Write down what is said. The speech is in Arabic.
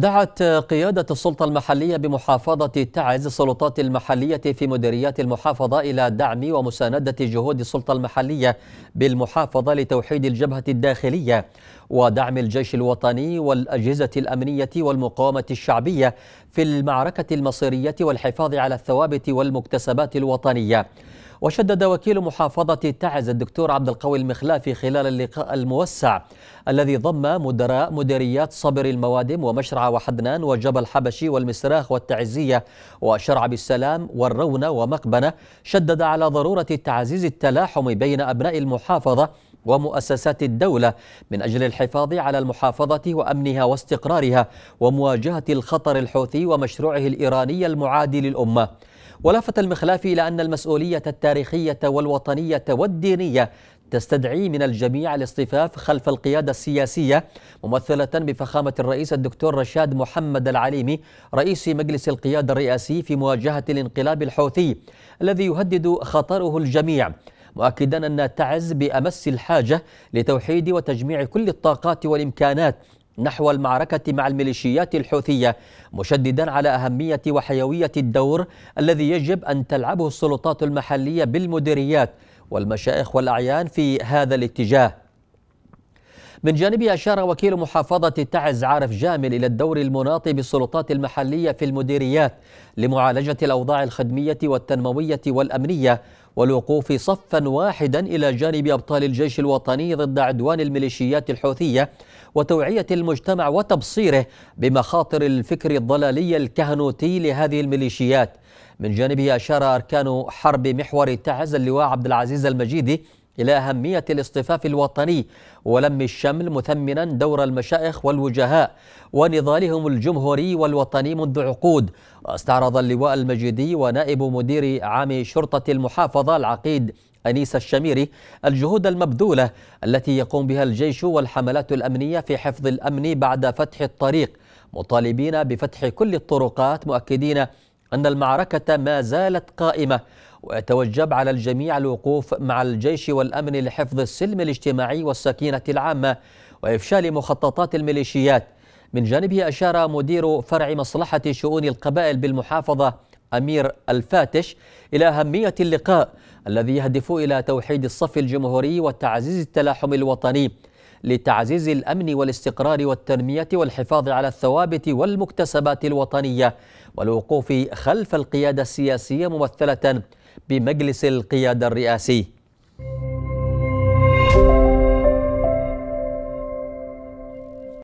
دعت قيادة السلطة المحلية بمحافظة تعز السلطات المحلية في مديريات المحافظة إلى دعم ومساندة جهود السلطة المحلية بالمحافظة لتوحيد الجبهة الداخلية ودعم الجيش الوطني والأجهزة الأمنية والمقاومة الشعبية في المعركة المصيرية والحفاظ على الثوابت والمكتسبات الوطنية وشدد وكيل محافظة تعز الدكتور عبد القوي المخلافي خلال اللقاء الموسع الذي ضم مدراء مديريات صبر الموادم ومشرع وحدنان وجبل حبشي والمسراخ والتعزية وشرع بالسلام والرونة ومقبنة شدد على ضرورة تعزيز التلاحم بين أبناء المحافظة ومؤسسات الدولة من أجل الحفاظ على المحافظة وأمنها واستقرارها ومواجهة الخطر الحوثي ومشروعه الإيراني المعادي للأمة ولفت المخلافي إلى أن المسؤولية التاريخية والوطنية والدينية تستدعي من الجميع الاصطفاف خلف القيادة السياسية ممثلة بفخامة الرئيس الدكتور رشاد محمد العليمي رئيس مجلس القيادة الرئاسي في مواجهة الانقلاب الحوثي الذي يهدد خطره الجميع مؤكدا أن تعز بأمس الحاجة لتوحيد وتجميع كل الطاقات والإمكانات نحو المعركة مع الميليشيات الحوثية مشددا على أهمية وحيوية الدور الذي يجب أن تلعبه السلطات المحلية بالمديريات والمشائخ والأعيان في هذا الاتجاه من جانبه أشار وكيل محافظة تعز عارف جامل إلى الدور المناط بالسلطات المحلية في المديريات لمعالجة الأوضاع الخدمية والتنموية والأمنية والوقوف صفا واحدا إلى جانب أبطال الجيش الوطني ضد عدوان الميليشيات الحوثية وتوعية المجتمع وتبصيره بمخاطر الفكر الضلالي الكهنوتي لهذه الميليشيات من جانبه أشار أركان حرب محور تعز اللواء عبد العزيز المجيدي إلى أهمية الاصطفاف الوطني ولم الشمل مثمنا دور المشائخ والوجهاء ونضالهم الجمهوري والوطني منذ عقود واستعرض اللواء المجيدي ونائب مدير عام شرطة المحافظة العقيد أنيس الشميري الجهود المبذولة التي يقوم بها الجيش والحملات الأمنية في حفظ الأمن بعد فتح الطريق مطالبين بفتح كل الطرقات مؤكدين أن المعركة ما زالت قائمة ويتوجب على الجميع الوقوف مع الجيش والأمن لحفظ السلم الاجتماعي والسكينة العامة وإفشال مخططات الميليشيات من جانبه أشار مدير فرع مصلحة شؤون القبائل بالمحافظة أمير الفاتش إلى أهمية اللقاء الذي يهدف إلى توحيد الصف الجمهوري وتعزيز التلاحم الوطني لتعزيز الأمن والاستقرار والتنمية والحفاظ على الثوابت والمكتسبات الوطنية والوقوف خلف القيادة السياسية ممثلة بمجلس القيادة الرئاسي